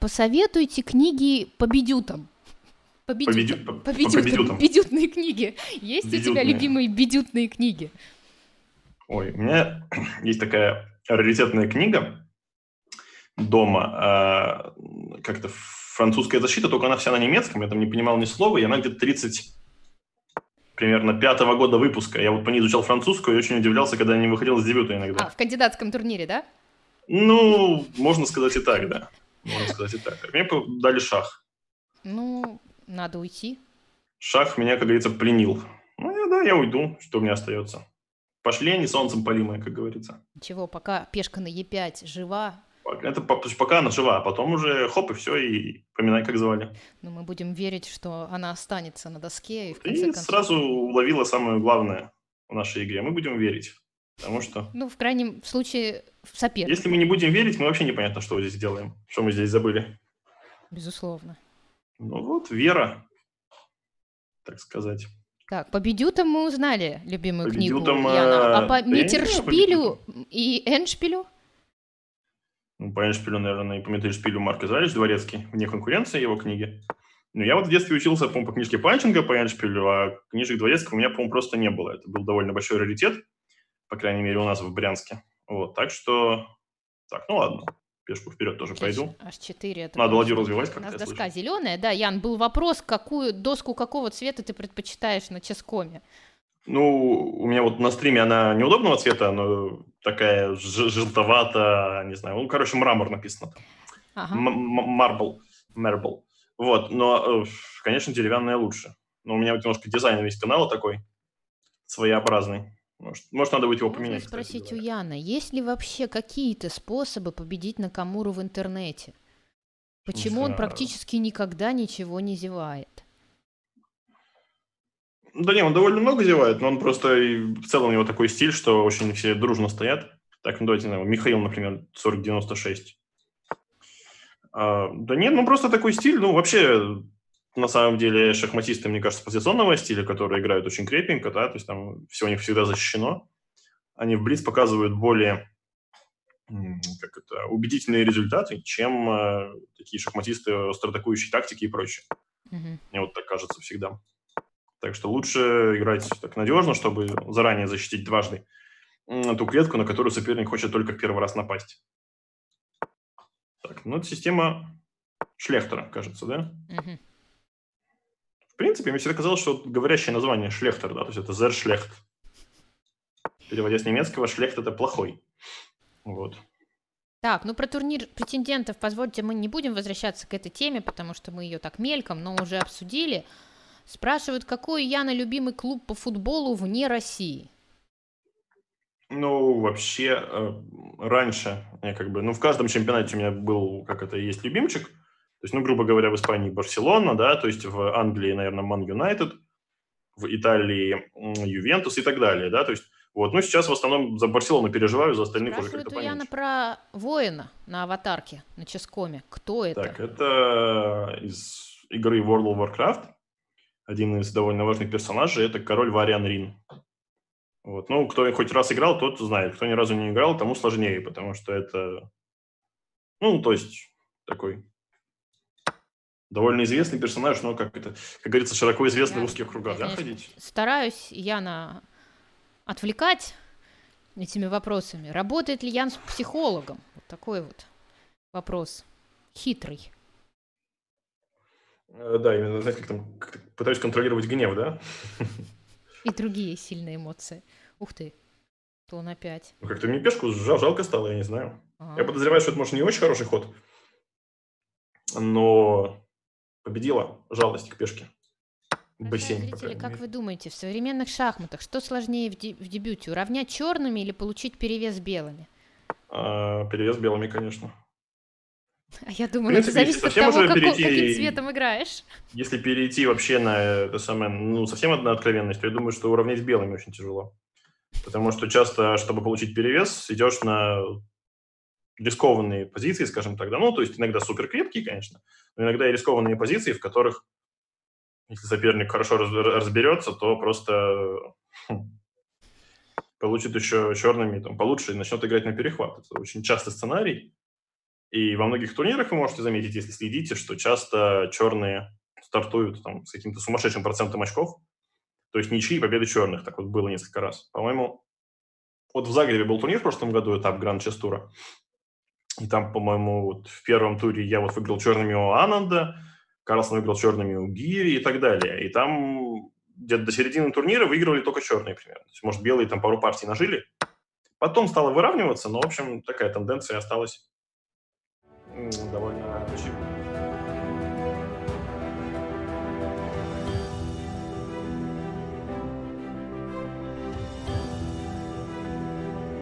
Посоветуйте книги по бедютам. По бедютам. По бедютам. Бедютные книги. Есть у тебя любимые бедютные книги? Ой, у меня есть такая раритетная книга дома. А, как-то французская защита, только она вся на немецком. Я там не понимал ни слова, и она где-то 30 примерно пятого года выпуска. Я вот по ней изучал французскую и очень удивлялся, когда я не выходил из дебюта иногда. А, в кандидатском турнире, да? Ну, можно сказать и так, да. Можно сказать и так. Мне дали шах. Ну, надо уйти. Шах меня, как говорится, пленил. Ну, я, да, я уйду, что мне остается. Пошли они солнцем полимые, как говорится. Ничего, пока пешка на Е5 жива, это пока она жива, а потом уже хоп, и все, и поминай, как звали. Ну, мы будем верить, что она останется на доске. И, в конце и концов... сразу уловила самое главное в нашей игре. Мы будем верить, потому что... Ну, в крайнем случае, соперника. Если мы не будем верить, мы вообще непонятно, что мы здесь делаем, что мы здесь забыли. Безусловно. Ну вот, вера, так сказать. Так, по Бедютам мы узнали любимую по книгу Бедютам, Яна. А по э, да Митершпилю и Эншпилю? Ну, по Эншпилю, наверное, и по Митершпилю Марк Израилевич Дворецкий. Вне конкуренции его книги. Ну, я вот в детстве учился, по-моему, по книжке Панченко по Эншпилю, а книжек Дворецкого у меня, по-моему, просто не было. Это был довольно большой раритет, по крайней мере, у нас в Брянске. Вот, так что, так, ну ладно, пешку вперед тоже пойду. Аж 4 это. Надо ладью развивать, как У нас доска слышу. зеленая, да, Ян, был вопрос, какую доску какого цвета ты предпочитаешь на ческоме? Ну, у меня вот на стриме она неудобного цвета, она такая желтовато, не знаю, ну, короче, мрамор написано там. Ага. Марбл, мербл. Вот, но, э, конечно, деревянная лучше. Но у меня вот немножко дизайн весь канала такой своеобразный. Может, может, надо будет его поменять. Можно спросить у Яна, есть ли вообще какие-то способы победить Накамуру в интернете? Почему он практически никогда ничего не зевает? Да не, он довольно много зевает, но он просто в целом у него такой стиль, что очень все дружно стоят. Так, ну давайте, знаю, Михаил, например, 4096. А, да нет, ну просто такой стиль, ну вообще на самом деле шахматисты, мне кажется, позиционного стиля, которые играют очень крепенько, да, то есть там все у них всегда защищено. Они в блиц показывают более как это, убедительные результаты, чем э, такие шахматисты остроатакующие тактики и прочее. Mm-hmm. Мне вот так кажется всегда. Так что лучше играть так надежно, чтобы заранее защитить дважды ту клетку, на которую соперник хочет только в первый раз напасть. Так, ну это система Шлехтера, кажется, да? Mm-hmm. В принципе, мне всегда казалось, что говорящее название Шлехтер, да, то есть это Зершлехт. Переводя с немецкого, Шлехт – это плохой. Вот. Так, ну про турнир претендентов, позвольте, мы не будем возвращаться к этой теме, потому что мы ее так мельком, но уже обсудили. Спрашивают, какой я на любимый клуб по футболу вне России? Ну, вообще, э, раньше я как бы, ну, в каждом чемпионате у меня был, как это есть, любимчик – то есть, ну, грубо говоря, в Испании Барселона, да, то есть в Англии, наверное, Ман Юнайтед, в Италии Ювентус и так далее, да, то есть вот, ну сейчас в основном за Барселону переживаю, за остальных Спрашивают уже как-то поменьше. про воина на аватарке, на Ческоме. Кто это? Так, это из игры World of Warcraft. Один из довольно важных персонажей – это король Вариан Рин. Вот. Ну, кто хоть раз играл, тот знает. Кто ни разу не играл, тому сложнее, потому что это... Ну, то есть, такой довольно известный персонаж, но, как это, как говорится, широко известный я, в узких кругах, да, ходить? Стараюсь Яна отвлекать этими вопросами. Работает ли Ян с психологом? Вот такой вот вопрос. Хитрый. Э, да, именно, знаете, как там, как пытаюсь контролировать гнев, да? И другие сильные эмоции. Ух ты, то он опять. Ну, как-то мне пешку жал, жалко стало, я не знаю. А-а-а. Я а. подозреваю, что это, может, не очень хороший ход, но победила жалость к пешке. B7, зрители, как вы думаете, в современных шахматах что сложнее в, де- в дебюте? Уравнять черными или получить перевес белыми? А, перевес белыми, конечно. А я думаю, принципе, ну, это зависит от того, как, перейти, каким цветом играешь. Если перейти вообще на это самое, ну, совсем одна откровенность, то я думаю, что уравнять белыми очень тяжело. Потому что часто, чтобы получить перевес, идешь на рискованные позиции, скажем так, да, ну, то есть иногда супер крепкие, конечно, но иногда и рискованные позиции, в которых, если соперник хорошо раз, разберется, то просто э, хм, получит еще черными, там, получше и начнет играть на перехват. Это очень частый сценарий, и во многих турнирах вы можете заметить, если следите, что часто черные стартуют там, с каким-то сумасшедшим процентом очков, то есть ничьи и победы черных, так вот было несколько раз. По-моему, вот в Загребе был турнир в прошлом году, этап Гранд Честура. И там, по-моему, вот в первом туре я вот выиграл черными у Ананда, Карлсон выиграл черными у Гири и так далее. И там где-то до середины турнира выигрывали только черные примерно. То есть, может, белые там пару партий нажили. Потом стало выравниваться, но, в общем, такая тенденция осталась довольно очевидной.